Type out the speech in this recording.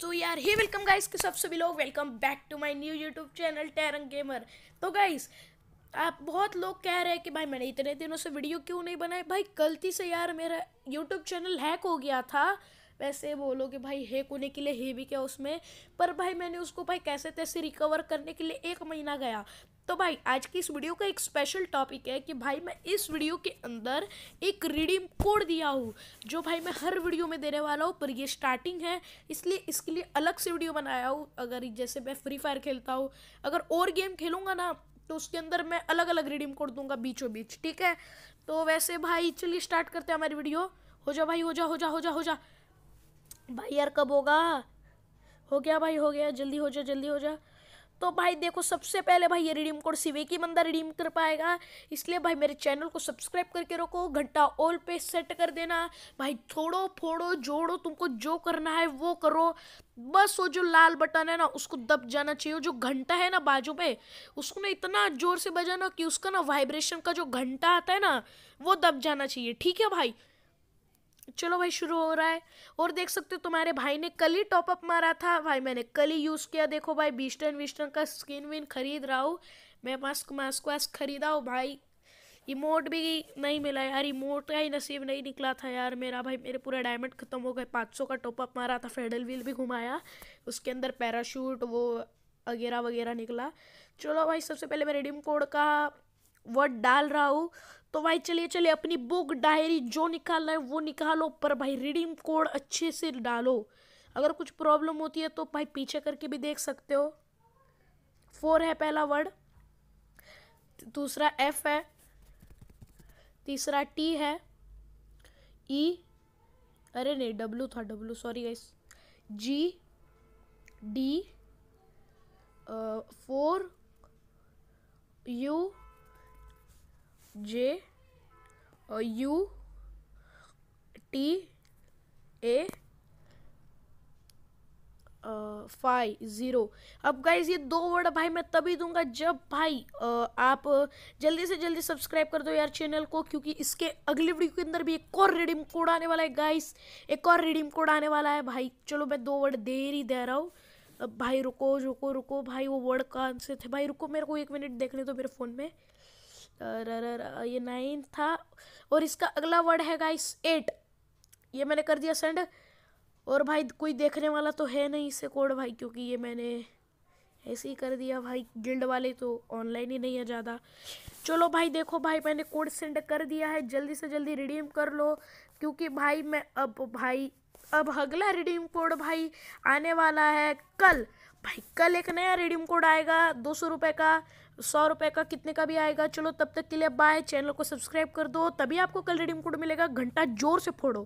तो यार ही welcome guys के सब सभी लोग welcome back to my new YouTube channel टेरंग गेमर तो गाइस आप बहुत लोग कह रहे हैं कि भाई मैंने इतने दिनों से वीडियो क्यों नहीं बनाए भाई गलती से यार मेरा यूट्यूब चैनल हैक हो गया था वैसे बोलो कि भाई हेक होने के लिए हे भी क्या उसमें पर भाई मैंने उसको भाई कैसे तैसे रिकवर करने के लिए एक महीना गया तो भाई आज की इस वीडियो का एक स्पेशल टॉपिक है कि भाई मैं इस वीडियो के अंदर एक रिडीम कोड दिया हूँ जो भाई मैं हर वीडियो में देने वाला हूँ पर ये स्टार्टिंग है इसलिए इसके लिए अलग से वीडियो बनाया हूँ अगर जैसे मैं फ्री फायर खेलता हूँ अगर और गेम खेलूँगा ना तो उसके अंदर मैं अलग अलग रिडीम कोड दूंगा बीचों बीच ठीक है तो वैसे भाई चलिए स्टार्ट करते हैं हमारी वीडियो हो जा भाई हो जा हो जा हो जा हो जा भाई यार कब होगा हो गया भाई हो गया जल्दी हो जा जल्दी हो जा तो भाई देखो सबसे पहले भाई ये रिडीम कोड सिवे की बंदा रिडीम कर पाएगा इसलिए भाई मेरे चैनल को सब्सक्राइब करके रखो घंटा ऑल पे सेट कर देना भाई थोड़ो फोड़ो जोड़ो तुमको जो करना है वो करो बस वो जो लाल बटन है ना उसको दब जाना चाहिए जो घंटा है ना बाजू पे उसको ना इतना ज़ोर से बजाना कि उसका ना वाइब्रेशन का जो घंटा आता है ना वो दब जाना चाहिए ठीक है भाई चलो भाई शुरू हो रहा है और देख सकते हो तुम्हारे भाई ने कल ही टॉपअप मारा था भाई मैंने कल ही यूज़ किया देखो भाई बीस्टर्न विस्टन का स्किन विन खरीद रहा हूँ मैं मास्क मास्क वास्क खरीदा हूँ भाई इमोट भी नहीं मिला यार इमोट का ही नसीब नहीं निकला था यार मेरा भाई मेरे पूरा डायमंड ख़त्म हो गए पाँच सौ का टॉपअप मारा था फेडल व्हील भी घुमाया उसके अंदर पैराशूट वो वगैरह वगैरह निकला चलो भाई सबसे पहले मैं रिडीम कोड का वर्ड डाल रहा हूँ तो भाई चलिए चलिए अपनी बुक डायरी जो निकालना है वो निकालो पर भाई रिडीम कोड अच्छे से डालो अगर कुछ प्रॉब्लम होती है तो भाई पीछे करके भी देख सकते हो फोर है पहला वर्ड दूसरा एफ है तीसरा टी है ई e। अरे नहीं डब्लू था W sorry guys G D four U J U U T A five zero अब गाइज ये दो वर्ड भाई मैं तभी दूंगा जब भाई आ, आप जल्दी से जल्दी सब्सक्राइब कर दो यार चैनल को क्योंकि इसके अगले वीडियो के अंदर भी एक और रिडीम कोड आने वाला है गाइस एक और रिडीम कोड आने वाला है भाई चलो मैं दो वर्ड दे ही दे रहा हूँ अब भाई रुको रुको रुको भाई वो वर्ड कहाँ से थे भाई रुको मेरे को एक मिनट देखने दो तो मेरे फ़ोन में ये नाइन था और इसका अगला वर्ड है गाइस एट ये मैंने कर दिया सेंड और भाई कोई देखने वाला तो है नहीं इसे कोड भाई क्योंकि ये मैंने ऐसे ही कर दिया भाई गिल्ड वाले तो ऑनलाइन ही नहीं है ज़्यादा चलो भाई देखो भाई मैंने कोड सेंड कर दिया है जल्दी से जल्दी रिडीम कर लो क्योंकि भाई मैं अब भाई अब अगला रिडीम कोड भाई आने वाला है कल भाई कल एक नया रिडीम कोड आएगा दो सौ रुपये का सौ रुपये का कितने का भी आएगा चलो तब तक के लिए बाय चैनल को सब्सक्राइब कर दो तभी आपको कल रिडीम कोड मिलेगा घंटा जोर से फोड़ो